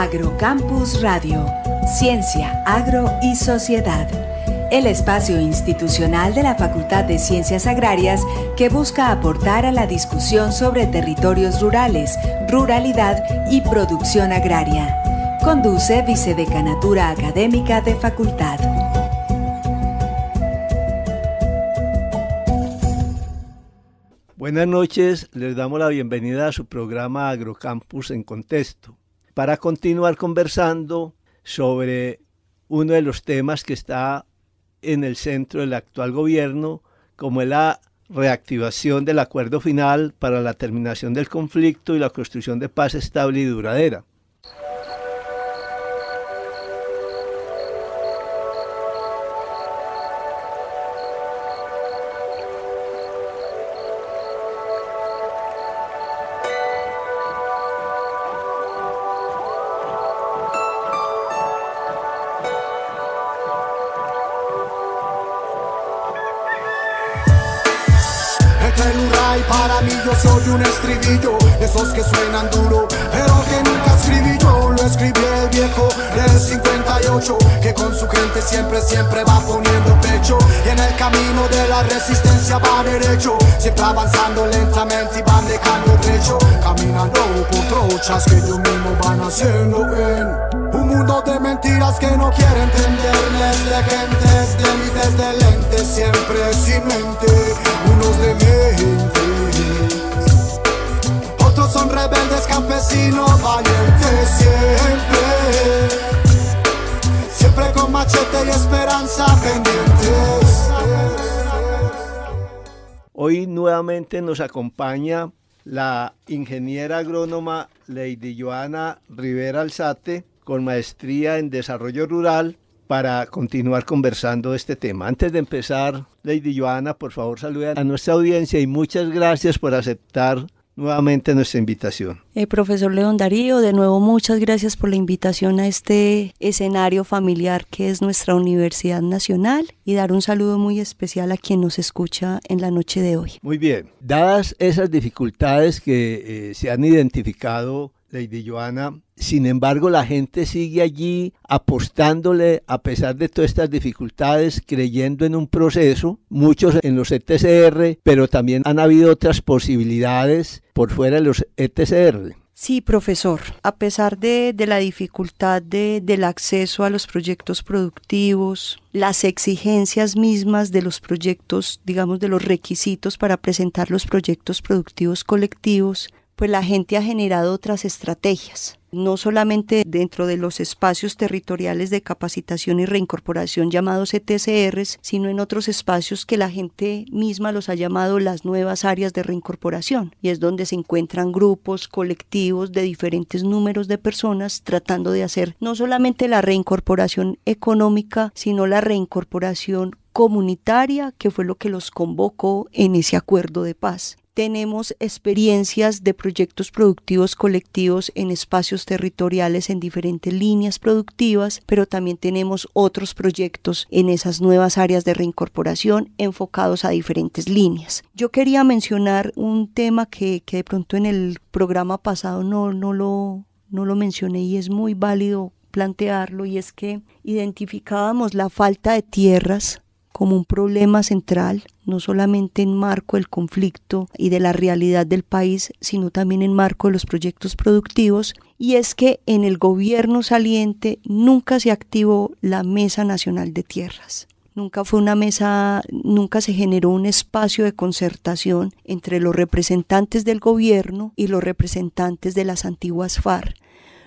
Agrocampus Radio, Ciencia, Agro y Sociedad, el espacio institucional de la Facultad de Ciencias Agrarias que busca aportar a la discusión sobre territorios rurales, ruralidad y producción agraria. Conduce Vicedecanatura Académica de Facultad. Buenas noches, les damos la bienvenida a su programa Agrocampus en Contexto para continuar conversando sobre uno de los temas que está en el centro del actual gobierno, como es la reactivación del acuerdo final para la terminación del conflicto y la construcción de paz estable y duradera. Yo soy un estribillo, esos que suenan duro, pero que nunca escribí yo, lo escribió el viejo del 58, que con su gente siempre, siempre va poniendo pecho, y en el camino de la resistencia va derecho, siempre avanzando lentamente y van dejando derecho caminando por trochas que ellos mismos van haciendo en... Un mundo de mentiras que no quiere entenderles de gentes, de lentes, de lentes, siempre sin mente, unos de mente rebeldes, campesinos, siempre. Siempre con machete y esperanza Hoy nuevamente nos acompaña la ingeniera agrónoma Lady Joana Rivera Alzate con maestría en desarrollo rural para continuar conversando este tema. Antes de empezar, Lady Joana, por favor saluda a nuestra audiencia y muchas gracias por aceptar nuevamente nuestra invitación. Eh, profesor León Darío, de nuevo muchas gracias por la invitación a este escenario familiar que es nuestra Universidad Nacional y dar un saludo muy especial a quien nos escucha en la noche de hoy. Muy bien, dadas esas dificultades que eh, se han identificado Lady Joana. Sin embargo, la gente sigue allí apostándole a pesar de todas estas dificultades, creyendo en un proceso, muchos en los ETCR, pero también han habido otras posibilidades por fuera de los ETCR. Sí, profesor. A pesar de, de la dificultad de, del acceso a los proyectos productivos, las exigencias mismas de los proyectos, digamos, de los requisitos para presentar los proyectos productivos colectivos, pues la gente ha generado otras estrategias, no solamente dentro de los espacios territoriales de capacitación y reincorporación llamados ETCRs, sino en otros espacios que la gente misma los ha llamado las nuevas áreas de reincorporación, y es donde se encuentran grupos, colectivos de diferentes números de personas tratando de hacer no solamente la reincorporación económica, sino la reincorporación comunitaria, que fue lo que los convocó en ese acuerdo de paz tenemos experiencias de proyectos productivos colectivos en espacios territoriales en diferentes líneas productivas, pero también tenemos otros proyectos en esas nuevas áreas de reincorporación enfocados a diferentes líneas. Yo quería mencionar un tema que, de pronto en el programa pasado no, no, lo, no lo mencioné y es muy válido plantearlo y es que identificábamos la falta de tierras como un problema central, no solamente en marco del conflicto y de la realidad del país, sino también en marco de los proyectos productivos, y es que en el gobierno saliente nunca se activó la Mesa Nacional de Tierras. Nunca fue una mesa, nunca se generó un espacio de concertación entre los representantes del gobierno y los representantes de las antiguas FARC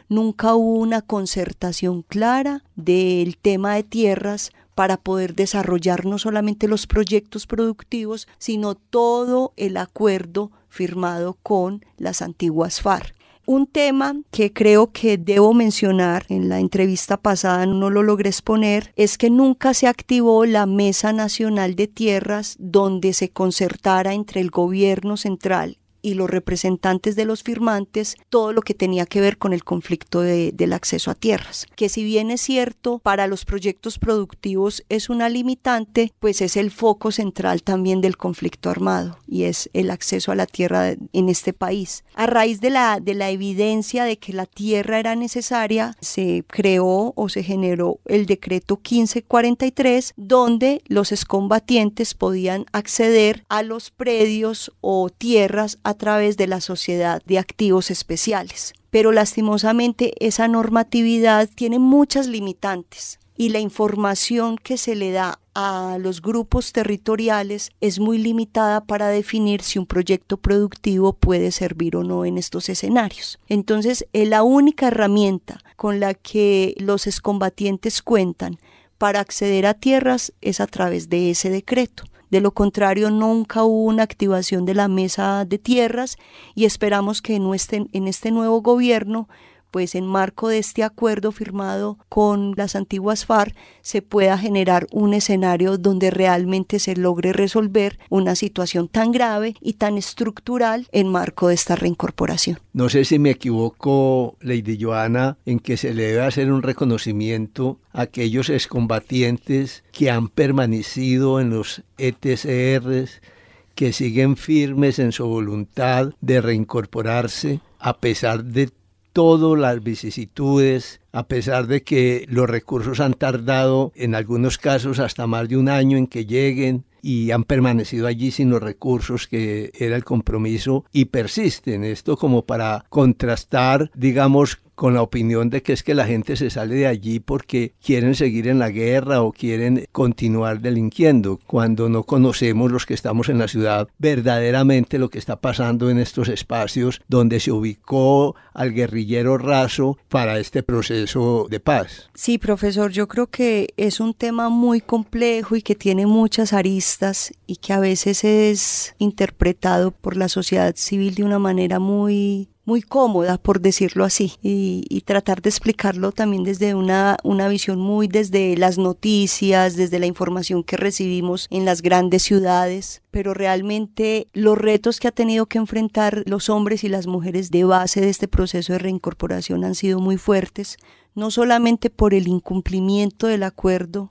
nunca hubo una concertación clara del tema de tierras para poder desarrollar no solamente los proyectos productivos, sino todo el acuerdo firmado con las antiguas FARC. Un tema que creo que debo mencionar, en la entrevista pasada no lo logré exponer, es que nunca se activó la Mesa Nacional de Tierras donde se concertara entre el gobierno central y los representantes de los firmantes todo lo que tenía que ver con el conflicto del acceso a tierras, que si bien es cierto, para los proyectos productivos es una limitante, pues es el foco central también del conflicto armado y es el acceso a la tierra en este país. A raíz de la, de la evidencia de que la tierra era necesaria, se creó o se generó el decreto 1543, donde los excombatientes podían acceder a los predios o tierras a través de la sociedad de activos especiales. Pero lastimosamente esa normatividad tiene muchas limitantes y la información que se le da a los grupos territoriales es muy limitada para definir si un proyecto productivo puede servir o no en estos escenarios. Entonces, la única herramienta con la que los excombatientes cuentan para acceder a tierras es a través de ese decreto. De lo contrario, nunca hubo una activación de la mesa de tierras y esperamos que en este, en este nuevo gobierno pues en marco de este acuerdo firmado con las antiguas FARC se pueda generar un escenario donde realmente se logre resolver una situación tan grave y tan estructural en marco de esta reincorporación. No sé si me equivoco, Lady Joana, en que se le debe hacer un reconocimiento a aquellos excombatientes que han permanecido en los ETCR, que siguen firmes en su voluntad de reincorporarse a pesar de todas las vicisitudes, a pesar de que los recursos han tardado en algunos casos hasta más de un año en que lleguen y han permanecido allí sin los recursos que era el compromiso y persisten. Esto como para contrastar, digamos, con la opinión de que es que la gente se sale de allí porque quieren seguir en la guerra o quieren continuar delinquiendo, cuando no conocemos los que estamos en la ciudad verdaderamente lo que está pasando en estos espacios donde se ubicó al guerrillero raso para este proceso de paz. Sí, profesor, yo creo que es un tema muy complejo y que tiene muchas aristas y que a veces es interpretado por la sociedad civil de una manera muy muy cómoda, por decirlo así, y, tratar de explicarlo también desde una, una, visión muy desde las noticias, desde la información que recibimos en las grandes ciudades, pero realmente los retos que ha tenido que enfrentar los hombres y las mujeres de base de este proceso de reincorporación han sido muy fuertes, no solamente por el incumplimiento del acuerdo,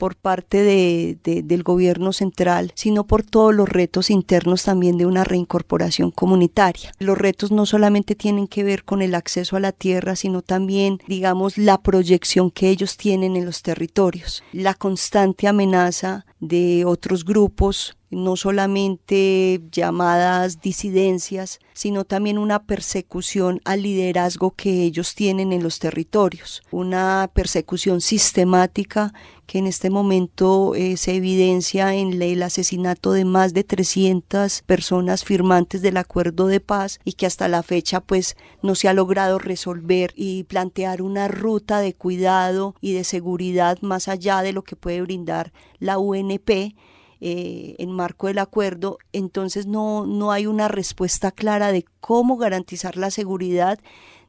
por parte de, del gobierno central, sino por todos los retos internos también de una reincorporación comunitaria. Los retos no solamente tienen que ver con el acceso a la tierra, sino también, digamos, la proyección que ellos tienen en los territorios, la constante amenaza de otros grupos no solamente llamadas disidencias, sino también una persecución al liderazgo que ellos tienen en los territorios, una persecución sistemática que en este momento eh, se evidencia en el asesinato de más de 300 personas firmantes del acuerdo de paz y que hasta la fecha pues no se ha logrado resolver y plantear una ruta de cuidado y de seguridad más allá de lo que puede brindar la UNP eh, en marco del acuerdo, entonces no, no hay una respuesta clara de cómo garantizar la seguridad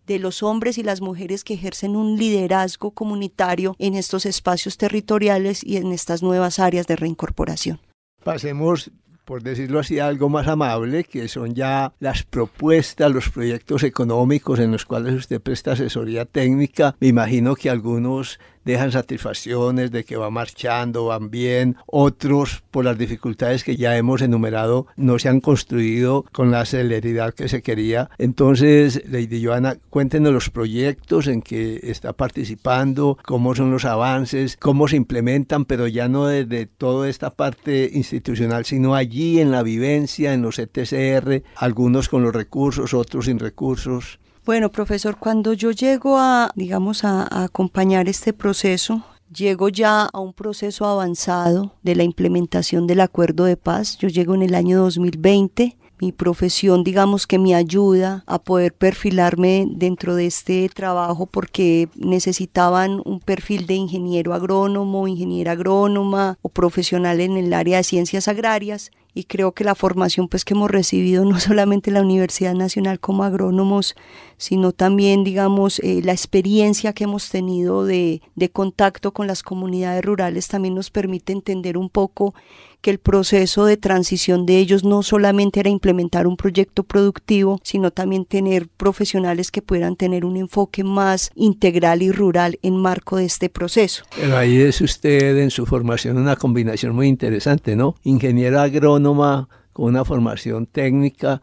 de los hombres y las mujeres que ejercen un liderazgo comunitario en estos espacios territoriales y en estas nuevas áreas de reincorporación. Pasemos por decirlo así, algo más amable, que son ya las propuestas, los proyectos económicos en los cuales usted presta asesoría técnica. Me imagino que algunos dejan satisfacciones de que va marchando, van bien, otros por las dificultades que ya hemos enumerado no se han construido con la celeridad que se quería. Entonces, Lady Joana, cuéntenos los proyectos en que está participando, cómo son los avances, cómo se implementan, pero ya no desde toda esta parte institucional, sino allí en la vivencia, en los ETCR, algunos con los recursos, otros sin recursos. Bueno, profesor, cuando yo llego a, digamos, a, acompañar este proceso, llego ya a un proceso avanzado de la implementación del acuerdo de paz. Yo llego en el año 2020 mi profesión, digamos que me ayuda a poder perfilarme dentro de este trabajo porque necesitaban un perfil de ingeniero agrónomo, ingeniera agrónoma o profesional en el área de ciencias agrarias y creo que la formación pues que hemos recibido no solamente la Universidad Nacional como agrónomos, sino también digamos eh, la experiencia que hemos tenido de, de contacto con las comunidades rurales también nos permite entender un poco que el proceso de transición de ellos no solamente era implementar un proyecto productivo, sino también tener profesionales que pudieran tener un enfoque más integral y rural en marco de este proceso. Pero ahí es usted en su formación una combinación muy interesante, ¿no? Ingeniera agrónoma con una formación técnica,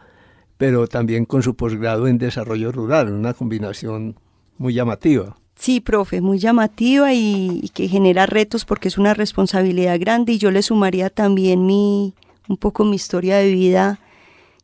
pero también con su posgrado en desarrollo rural, una combinación muy llamativa. Sí, profe, muy llamativa y, que genera retos porque es una responsabilidad grande y yo le sumaría también mi, un poco mi historia de vida,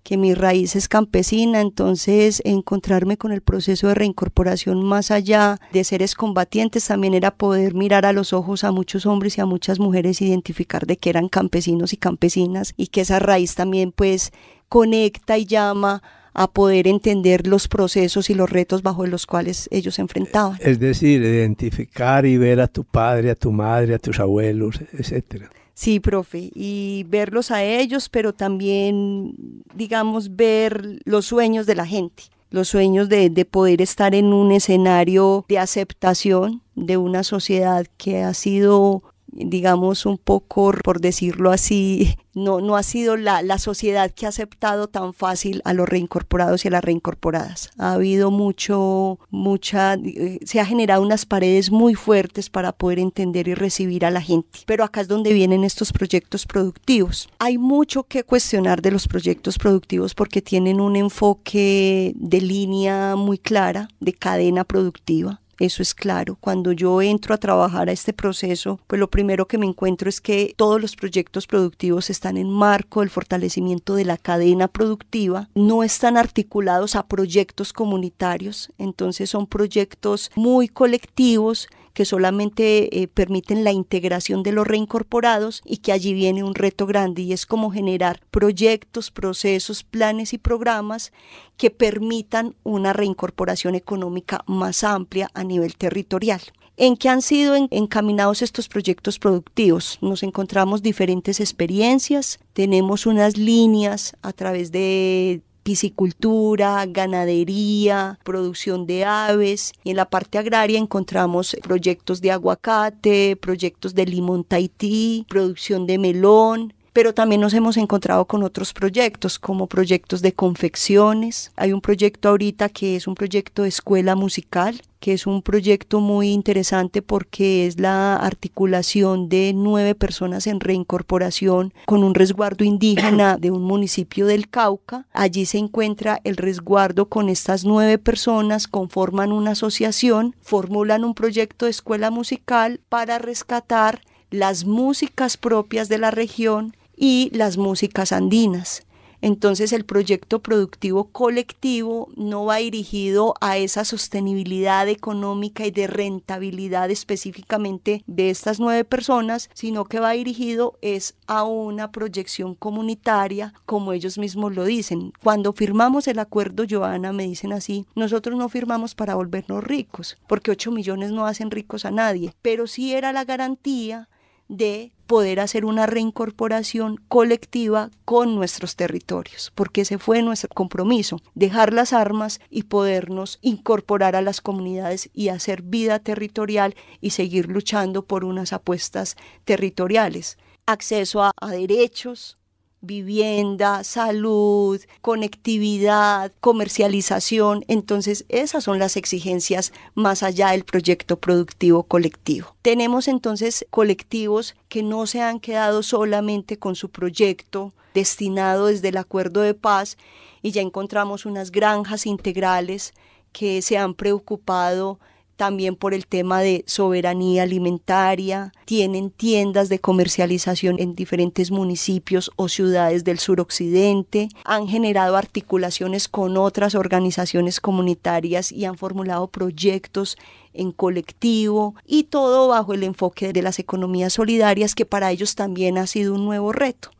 que mi raíz es campesina, entonces encontrarme con el proceso de reincorporación más allá de seres combatientes también era poder mirar a los ojos a muchos hombres y a muchas mujeres, identificar de que eran campesinos y campesinas y que esa raíz también pues conecta y llama a poder entender los procesos y los retos bajo los cuales ellos se enfrentaban. Es decir, identificar y ver a tu padre, a tu madre, a tus abuelos, etcétera. Sí, profe, y verlos a ellos, pero también, digamos, ver los sueños de la gente, los sueños de, de, poder estar en un escenario de aceptación de una sociedad que ha sido digamos, un poco, por decirlo así, no, ha sido la, la, sociedad que ha aceptado tan fácil a los reincorporados y a las reincorporadas. Ha habido mucho, mucha, eh, se ha generado unas paredes muy fuertes para poder entender y recibir a la gente. Pero acá es donde vienen estos proyectos productivos. Hay mucho que cuestionar de los proyectos productivos porque tienen un enfoque de línea muy clara, de cadena productiva eso es claro. Cuando yo entro a trabajar a este proceso, pues lo primero que me encuentro es que todos los proyectos productivos están en marco del fortalecimiento de la cadena productiva, no están articulados a proyectos comunitarios, entonces son proyectos muy colectivos que solamente eh, permiten la integración de los reincorporados y que allí viene un reto grande y es como generar proyectos, procesos, planes y programas que permitan una reincorporación económica más amplia a nivel territorial. ¿En qué han sido encaminados estos proyectos productivos? Nos encontramos diferentes experiencias, tenemos unas líneas a través de piscicultura, ganadería, producción de aves. Y en la parte agraria encontramos proyectos de aguacate, proyectos de limón Tahití, producción de melón, pero también nos hemos encontrado con otros proyectos, como proyectos de confecciones. Hay un proyecto ahorita que es un proyecto de escuela musical, que es un proyecto muy interesante porque es la articulación de nueve personas en reincorporación con un resguardo indígena de un municipio del Cauca. Allí se encuentra el resguardo con estas nueve personas, conforman una asociación, formulan un proyecto de escuela musical para rescatar las músicas propias de la región y las músicas andinas. Entonces el proyecto productivo colectivo no va dirigido a esa sostenibilidad económica y de rentabilidad específicamente de estas nueve personas, sino que va dirigido es a una proyección comunitaria, como ellos mismos lo dicen. Cuando firmamos el acuerdo, Joana, me dicen así, nosotros no firmamos para volvernos ricos, porque ocho millones no hacen ricos a nadie, pero sí era la garantía de poder hacer una reincorporación colectiva con nuestros territorios, porque ese fue nuestro compromiso, dejar las armas y podernos incorporar a las comunidades y hacer vida territorial y seguir luchando por unas apuestas territoriales, acceso a, a derechos, vivienda, salud, conectividad, comercialización. Entonces, esas son las exigencias más allá del proyecto productivo colectivo. Tenemos entonces colectivos que no se han quedado solamente con su proyecto destinado desde el acuerdo de paz y ya encontramos unas granjas integrales que se han preocupado también por el tema de soberanía alimentaria, tienen tiendas de comercialización en diferentes municipios o ciudades del suroccidente, han generado articulaciones con otras organizaciones comunitarias y han formulado proyectos en colectivo y todo bajo el enfoque de las economías solidarias que para ellos también ha sido un nuevo reto.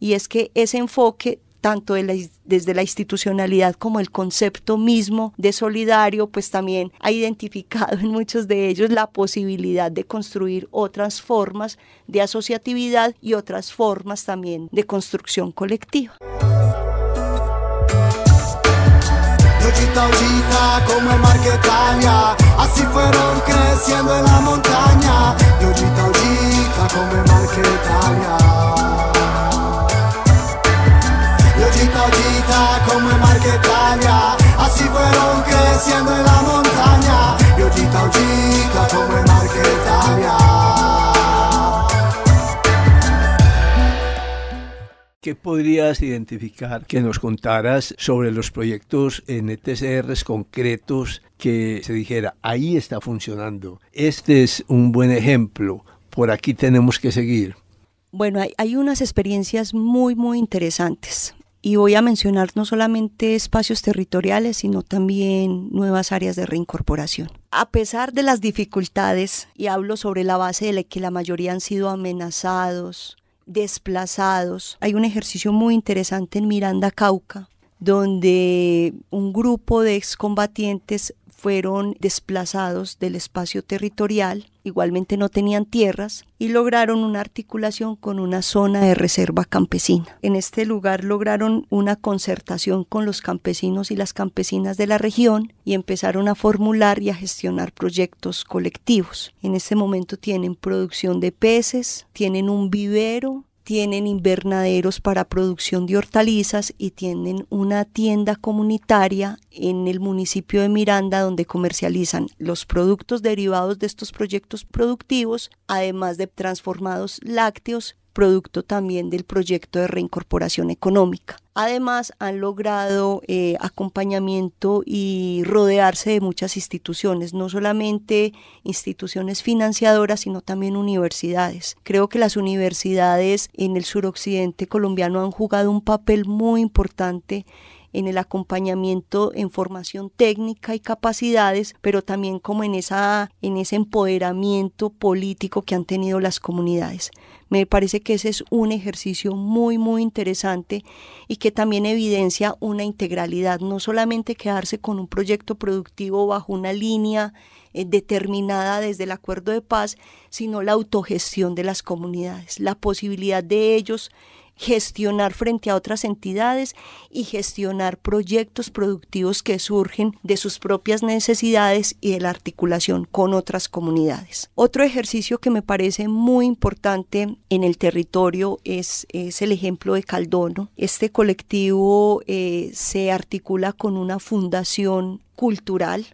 Y es que ese enfoque tanto desde la institucionalidad como el concepto mismo de solidario, pues también ha identificado en muchos de ellos la posibilidad de construir otras formas de asociatividad y otras formas también de construcción colectiva. como así fueron creciendo en la montaña. como como el Así fueron creciendo en la montaña como el ¿Qué podrías identificar que nos contaras sobre los proyectos en e concretos que se dijera, ahí está funcionando, este es un buen ejemplo, por aquí tenemos que seguir? Bueno, hay, unas experiencias muy, muy interesantes y voy a mencionar no solamente espacios territoriales, sino también nuevas áreas de reincorporación. A pesar de las dificultades, y hablo sobre la base de la que la mayoría han sido amenazados, desplazados, hay un ejercicio muy interesante en Miranda Cauca, donde un grupo de excombatientes fueron desplazados del espacio territorial, igualmente no tenían tierras y lograron una articulación con una zona de reserva campesina. En este lugar lograron una concertación con los campesinos y las campesinas de la región y empezaron a formular y a gestionar proyectos colectivos. En este momento tienen producción de peces, tienen un vivero, tienen invernaderos para producción de hortalizas y tienen una tienda comunitaria en el municipio de Miranda donde comercializan los productos derivados de estos proyectos productivos, además de transformados lácteos producto también del proyecto de reincorporación económica. Además, han logrado eh, acompañamiento y rodearse de muchas instituciones, no solamente instituciones financiadoras, sino también universidades. Creo que las universidades en el suroccidente colombiano han jugado un papel muy importante en el acompañamiento en formación técnica y capacidades, pero también como en, esa, en ese empoderamiento político que han tenido las comunidades. Me parece que ese es un ejercicio muy, muy interesante y que también evidencia una integralidad, no solamente quedarse con un proyecto productivo bajo una línea eh, determinada desde el acuerdo de paz, sino la autogestión de las comunidades, la posibilidad de ellos gestionar frente a otras entidades y gestionar proyectos productivos que surgen de sus propias necesidades y de la articulación con otras comunidades. Otro ejercicio que me parece muy importante en el territorio es, el ejemplo de Caldono. Este colectivo eh, se articula con una fundación cultural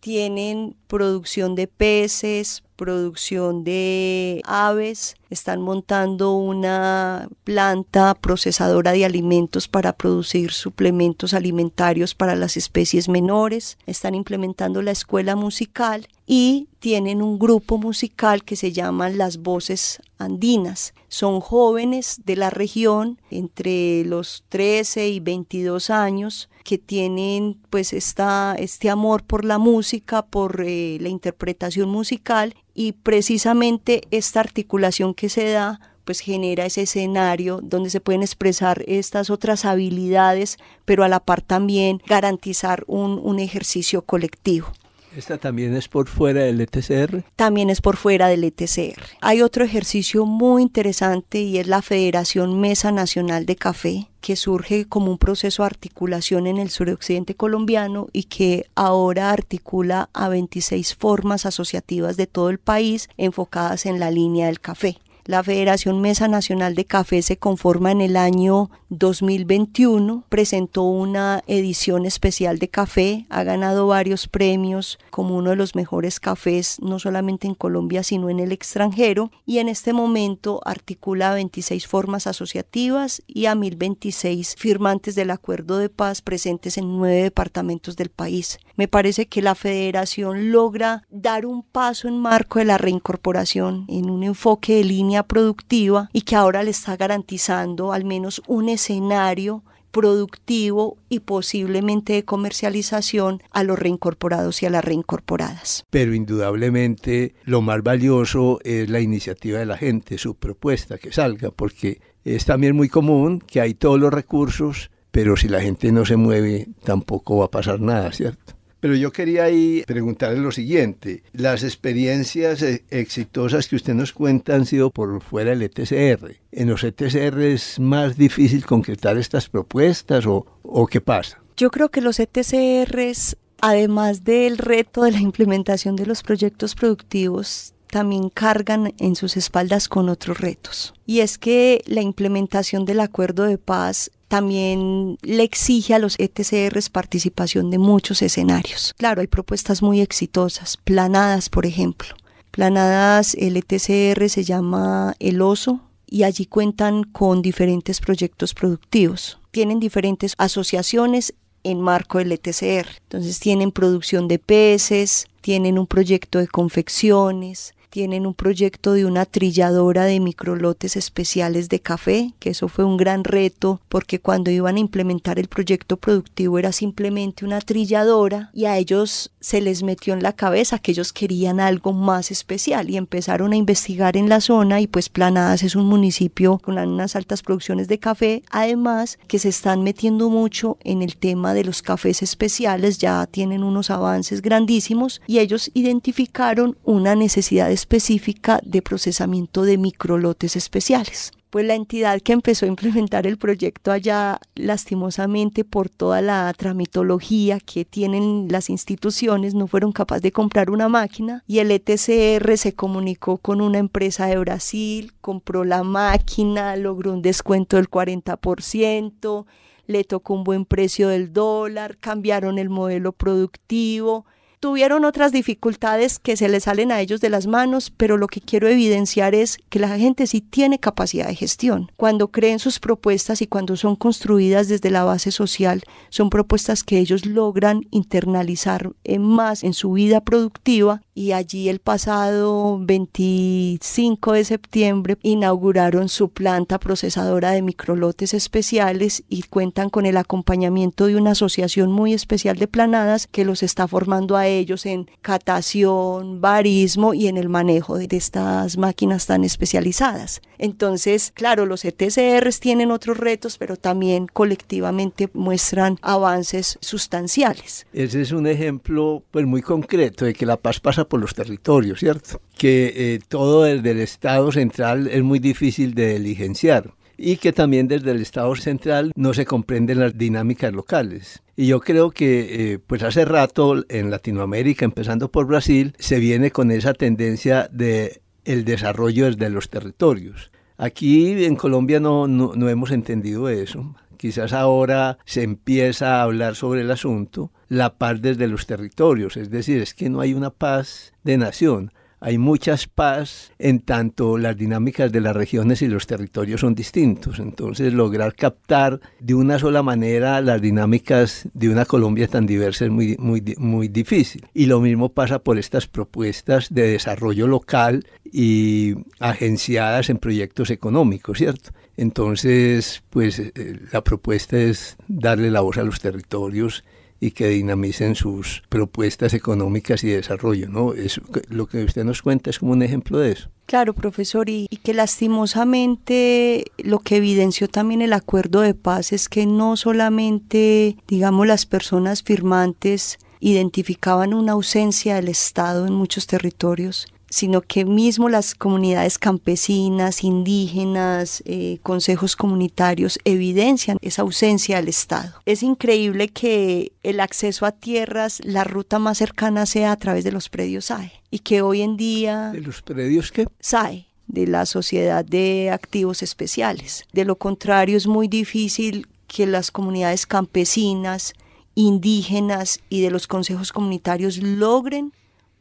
tienen producción de peces, producción de aves, están montando una planta procesadora de alimentos para producir suplementos alimentarios para las especies menores, están implementando la escuela musical y tienen un grupo musical que se llama Las Voces Andinas. Son jóvenes de la región entre los 13 y 22 años que tienen pues esta, este amor por la música, por eh, la interpretación musical y precisamente esta articulación que se da pues genera ese escenario donde se pueden expresar estas otras habilidades, pero a la par también garantizar un ejercicio colectivo. ¿Esta también es por fuera del ETCR? También es por fuera del ETCR. Hay otro ejercicio muy interesante y es la Federación Mesa Nacional de Café, que surge como un proceso de articulación en el suroccidente colombiano y que ahora articula a 26 formas asociativas de todo el país enfocadas en la línea del café. La Federación Mesa Nacional de Café se conforma en el año 2021, presentó una edición especial de café, ha ganado varios premios como uno de los mejores cafés, no solamente en Colombia, sino en el extranjero, y en este momento articula 26 formas asociativas y a 1026 firmantes del acuerdo de paz presentes en nueve departamentos del país. Me parece que la federación logra dar un paso en marco de la reincorporación en un enfoque de línea productiva y que ahora le está garantizando al menos un escenario productivo y posiblemente de comercialización a los reincorporados y a las reincorporadas. Pero indudablemente lo más valioso es la iniciativa de la gente, su propuesta que salga, porque es también muy común que hay todos los recursos, pero si la gente no se mueve tampoco va a pasar nada, ¿cierto? Pero yo quería ahí preguntarle lo siguiente. Las experiencias eh, exitosas que usted nos cuenta han sido por fuera del ETCR. ¿En los ETCR es más difícil concretar estas propuestas o, qué pasa? Yo creo que los ETCRs, además del reto de la implementación de los proyectos productivos, también cargan en sus espaldas con otros retos. Y es que la implementación del acuerdo de paz también le exige a los ETCRs participación de muchos escenarios. Claro, hay propuestas muy exitosas, planadas, por ejemplo. Planadas, el ETCR se llama El Oso y allí cuentan con diferentes proyectos productivos. Tienen diferentes asociaciones en marco del ETCR. Entonces tienen producción de peces, tienen un proyecto de confecciones, tienen un proyecto de una trilladora de microlotes especiales de café, que eso fue un gran reto porque cuando iban a implementar el proyecto productivo era simplemente una trilladora y a ellos se les metió en la cabeza que ellos querían algo más especial y empezaron a investigar en la zona y pues Planadas es un municipio con unas altas producciones de café, además que se están metiendo mucho en el tema de los cafés especiales, ya tienen unos avances grandísimos y ellos identificaron una necesidad de específica de procesamiento de microlotes especiales. Pues la entidad que empezó a implementar el proyecto allá, lastimosamente por toda la tramitología que tienen las instituciones, no fueron capaces de comprar una máquina y el ETCR se comunicó con una empresa de Brasil, compró la máquina, logró un descuento del 40%, le tocó un buen precio del dólar, cambiaron el modelo productivo, tuvieron otras dificultades que se les salen a ellos de las manos, pero lo que quiero evidenciar es que la gente sí tiene capacidad de gestión. Cuando creen sus propuestas y cuando son construidas desde la base social, son propuestas que ellos logran internalizar eh, más en su vida productiva y allí el pasado 25 de septiembre inauguraron su planta procesadora de microlotes especiales y cuentan con el acompañamiento de una asociación muy especial de planadas que los está formando a ellos en catación, barismo y en el manejo de estas máquinas tan especializadas. Entonces, claro, los ETCRs tienen otros retos, pero también colectivamente muestran avances sustanciales. Ese es un ejemplo pues muy concreto de que la paz pasa por los territorios, ¿cierto? Que eh, todo desde el Estado central es muy difícil de diligenciar y que también desde el Estado central no se comprenden las dinámicas locales. Y yo creo que eh, pues hace rato en Latinoamérica, empezando por Brasil, se viene con esa tendencia de el desarrollo desde los territorios. Aquí en Colombia no, no hemos entendido eso. Quizás ahora se empieza a hablar sobre el asunto, la paz desde los territorios, es decir, es que no hay una paz de nación. Hay muchas paz en tanto las dinámicas de las regiones y los territorios son distintos. Entonces, lograr captar de una sola manera las dinámicas de una Colombia tan diversa es muy, muy, muy difícil. Y lo mismo pasa por estas propuestas de desarrollo local y agenciadas en proyectos económicos, ¿cierto? Entonces, pues eh, la propuesta es darle la voz a los territorios y que dinamicen sus propuestas económicas y de desarrollo. ¿no? Es, lo que usted nos cuenta es como un ejemplo de eso. Claro, profesor, y, y, que lastimosamente lo que evidenció también el acuerdo de paz es que no solamente, digamos, las personas firmantes identificaban una ausencia del Estado en muchos territorios, sino que mismo las comunidades campesinas, indígenas, eh, consejos comunitarios evidencian esa ausencia del Estado. Es increíble que el acceso a tierras, la ruta más cercana sea a través de los predios SAE y que hoy en día... ¿De los predios qué? SAE de la Sociedad de Activos Especiales. De lo contrario, es muy difícil que las comunidades campesinas, indígenas y de los consejos comunitarios logren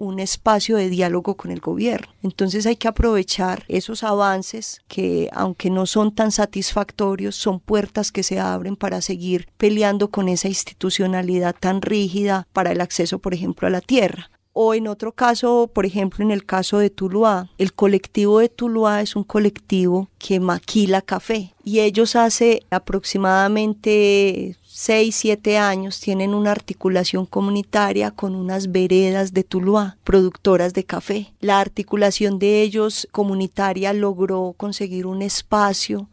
un espacio de diálogo con el gobierno. Entonces hay que aprovechar esos avances que, aunque no son tan satisfactorios, son puertas que se abren para seguir peleando con esa institucionalidad tan rígida para el acceso, por ejemplo, a la tierra. O en otro caso, por ejemplo, en el caso de Tuluá, el colectivo de Tuluá es un colectivo que maquila café y ellos hace aproximadamente 6, 7 años tienen una articulación comunitaria con unas veredas de Tuluá, productoras de café. La articulación de ellos comunitaria logró conseguir un espacio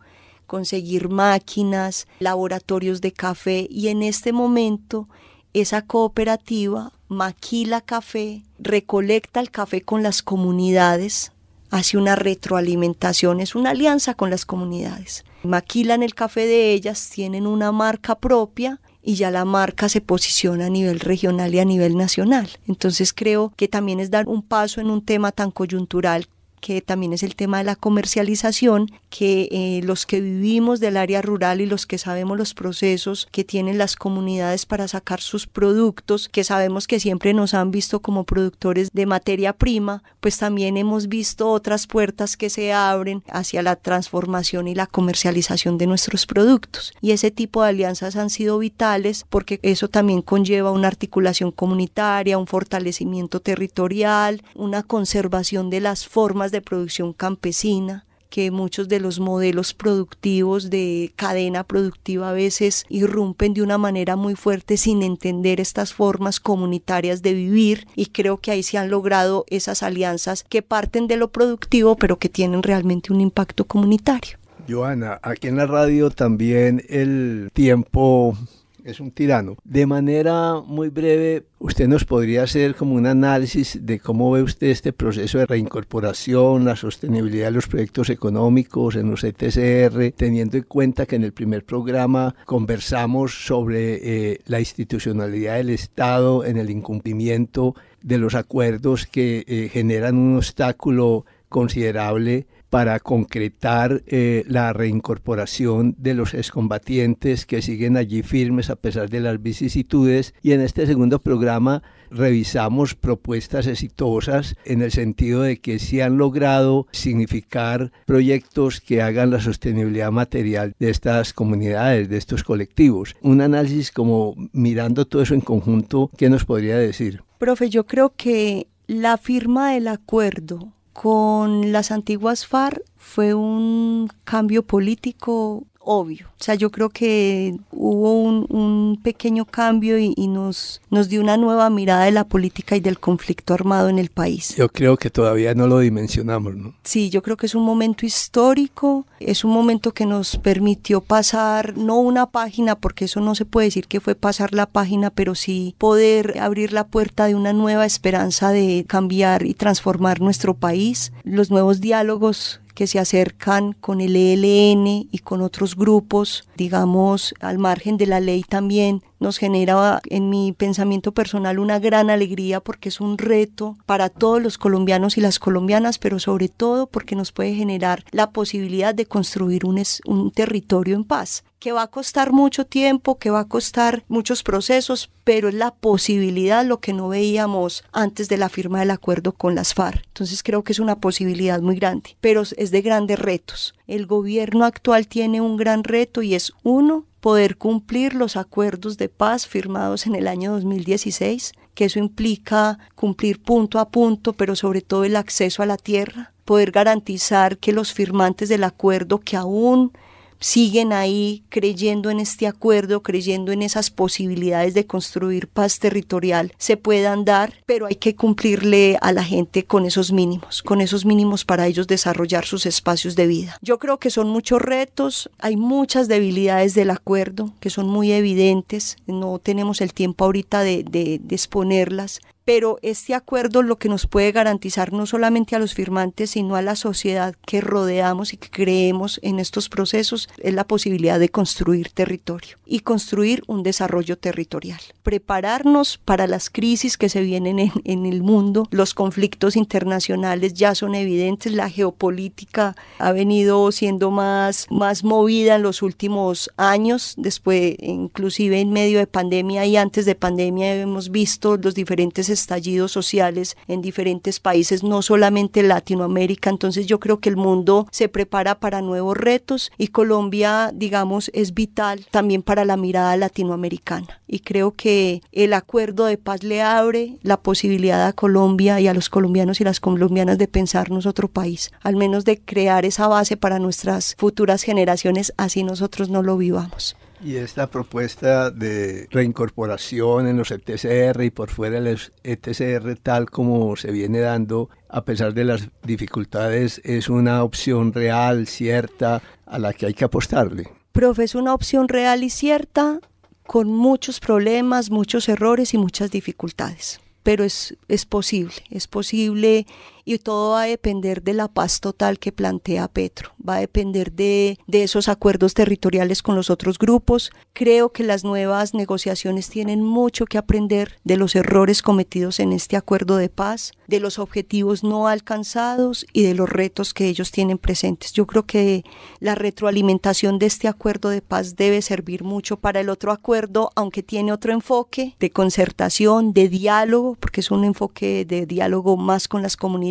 conseguir máquinas, laboratorios de café y en este momento esa cooperativa maquila café, recolecta el café con las comunidades, hace una retroalimentación, es una alianza con las comunidades maquilan el café de ellas, tienen una marca propia y ya la marca se posiciona a nivel regional y a nivel nacional. Entonces creo que también es dar un paso en un tema tan coyuntural que también es el tema de la comercialización, que eh, los que vivimos del área rural y los que sabemos los procesos que tienen las comunidades para sacar sus productos, que sabemos que siempre nos han visto como productores de materia prima, pues también hemos visto otras puertas que se abren hacia la transformación y la comercialización de nuestros productos. Y ese tipo de alianzas han sido vitales porque eso también conlleva una articulación comunitaria, un fortalecimiento territorial, una conservación de las formas de producción campesina, que muchos de los modelos productivos de cadena productiva a veces irrumpen de una manera muy fuerte sin entender estas formas comunitarias de vivir y creo que ahí se han logrado esas alianzas que parten de lo productivo pero que tienen realmente un impacto comunitario. Joana, aquí en la radio también el tiempo es un tirano. De manera muy breve, usted nos podría hacer como un análisis de cómo ve usted este proceso de reincorporación, la sostenibilidad de los proyectos económicos en los ETCR, teniendo en cuenta que en el primer programa conversamos sobre eh, la institucionalidad del Estado en el incumplimiento de los acuerdos que eh, generan un obstáculo considerable para concretar eh, la reincorporación de los excombatientes que siguen allí firmes a pesar de las vicisitudes. Y en este segundo programa revisamos propuestas exitosas en el sentido de que se han logrado significar proyectos que hagan la sostenibilidad material de estas comunidades, de estos colectivos. Un análisis como mirando todo eso en conjunto, ¿qué nos podría decir? Profe, yo creo que la firma del acuerdo con las antiguas FARC fue un cambio político obvio. O sea, yo creo que hubo un, pequeño cambio y, y, nos, nos dio una nueva mirada de la política y del conflicto armado en el país. Yo creo que todavía no lo dimensionamos, ¿no? Sí, yo creo que es un momento histórico, es un momento que nos permitió pasar, no una página, porque eso no se puede decir que fue pasar la página, pero sí poder abrir la puerta de una nueva esperanza de cambiar y transformar nuestro país. Los nuevos diálogos que se acercan con el ELN y con otros grupos, digamos, al margen de la ley también, nos genera en mi pensamiento personal una gran alegría porque es un reto para todos los colombianos y las colombianas, pero sobre todo porque nos puede generar la posibilidad de construir un, un territorio en paz que va a costar mucho tiempo, que va a costar muchos procesos, pero es la posibilidad, lo que no veíamos antes de la firma del acuerdo con las FARC. Entonces creo que es una posibilidad muy grande, pero es de grandes retos. El gobierno actual tiene un gran reto y es uno, poder cumplir los acuerdos de paz firmados en el año 2016, que eso implica cumplir punto a punto, pero sobre todo el acceso a la tierra, poder garantizar que los firmantes del acuerdo que aún siguen ahí creyendo en este acuerdo, creyendo en esas posibilidades de construir paz territorial, se puedan dar, pero hay que cumplirle a la gente con esos mínimos, con esos mínimos para ellos desarrollar sus espacios de vida. Yo creo que son muchos retos, hay muchas debilidades del acuerdo que son muy evidentes, no tenemos el tiempo ahorita de, exponerlas, pero este acuerdo lo que nos puede garantizar no solamente a los firmantes, sino a la sociedad que rodeamos y que creemos en estos procesos, es la posibilidad de construir territorio y construir un desarrollo territorial. Prepararnos para las crisis que se vienen en, en el mundo, los conflictos internacionales ya son evidentes, la geopolítica ha venido siendo más, más movida en los últimos años, después inclusive en medio de pandemia y antes de pandemia hemos visto los diferentes estallidos sociales en diferentes países, no solamente Latinoamérica. Entonces yo creo que el mundo se prepara para nuevos retos y Colombia, digamos, es vital también para la mirada latinoamericana. Y creo que el acuerdo de paz le abre la posibilidad a Colombia y a los colombianos y las colombianas de pensarnos otro país, al menos de crear esa base para nuestras futuras generaciones, así nosotros no lo vivamos. Y esta propuesta de reincorporación en los ETCR y por fuera de los ETCR, tal como se viene dando, a pesar de las dificultades, es una opción real, cierta, a la que hay que apostarle. Profe, es una opción real y cierta, con muchos problemas, muchos errores y muchas dificultades, pero es, es posible, es posible y todo va a depender de la paz total que plantea Petro, va a depender de, de esos acuerdos territoriales con los otros grupos. Creo que las nuevas negociaciones tienen mucho que aprender de los errores cometidos en este acuerdo de paz, de los objetivos no alcanzados y de los retos que ellos tienen presentes. Yo creo que la retroalimentación de este acuerdo de paz debe servir mucho para el otro acuerdo, aunque tiene otro enfoque de concertación, de diálogo, porque es un enfoque de diálogo más con las comunidades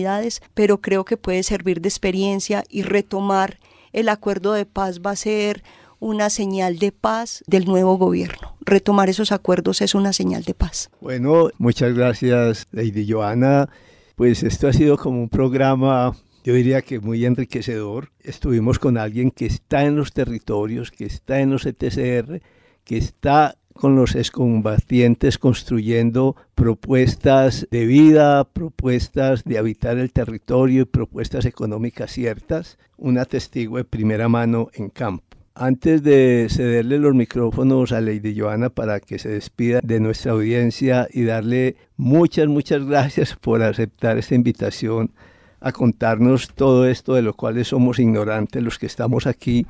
pero creo que puede servir de experiencia y retomar el acuerdo de paz va a ser una señal de paz del nuevo gobierno. Retomar esos acuerdos es una señal de paz. Bueno, muchas gracias, Lady Joana. Pues esto ha sido como un programa, yo diría que muy enriquecedor. Estuvimos con alguien que está en los territorios, que está en los ETCR, que está con los excombatientes construyendo propuestas de vida, propuestas de habitar el territorio y propuestas económicas ciertas, una testigo de primera mano en campo. Antes de cederle los micrófonos a Lady Joana para que se despida de nuestra audiencia y darle muchas, muchas gracias por aceptar esta invitación a contarnos todo esto de lo cual somos ignorantes los que estamos aquí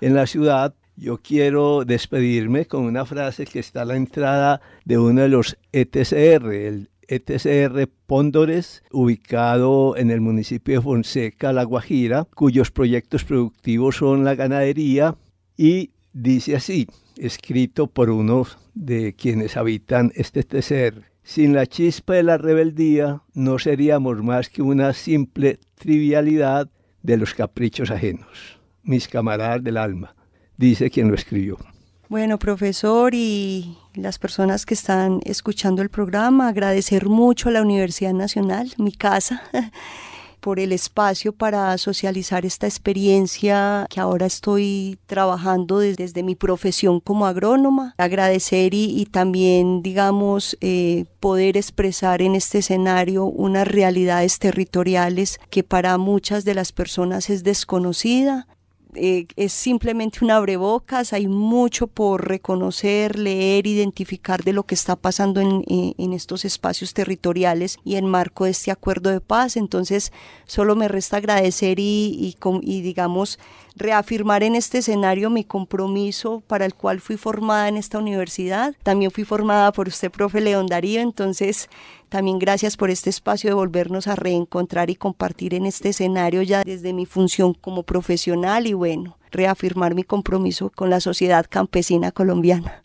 en la ciudad, yo quiero despedirme con una frase que está a la entrada de uno de los ETCR, el ETCR Póndores, ubicado en el municipio de Fonseca, La Guajira, cuyos proyectos productivos son la ganadería y dice así, escrito por uno de quienes habitan este ETCR. Sin la chispa de la rebeldía no seríamos más que una simple trivialidad de los caprichos ajenos, mis camaradas del alma dice quien lo escribió. Bueno, profesor y las personas que están escuchando el programa, agradecer mucho a la Universidad Nacional, mi casa, por el espacio para socializar esta experiencia que ahora estoy trabajando desde, mi profesión como agrónoma. Agradecer y, también, digamos, eh, poder expresar en este escenario unas realidades territoriales que para muchas de las personas es desconocida eh, es simplemente un abrebocas, hay mucho por reconocer, leer, identificar de lo que está pasando eh, en, estos espacios territoriales y en marco de este acuerdo de paz. Entonces, solo me resta agradecer y, y, y digamos, reafirmar en este escenario mi compromiso para el cual fui formada en esta universidad. También fui formada por usted, profe León Darío, entonces también gracias por este espacio de volvernos a reencontrar y compartir en este escenario ya desde mi función como profesional y bueno, reafirmar mi compromiso con la sociedad campesina colombiana.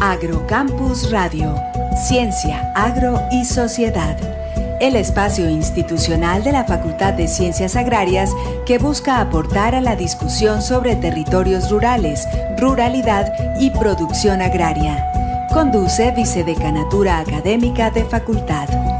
Agrocampus Radio, Ciencia, Agro y Sociedad el espacio institucional de la Facultad de Ciencias Agrarias que busca aportar a la discusión sobre territorios rurales, ruralidad y producción agraria. Conduce Vicedecanatura Académica de Facultad.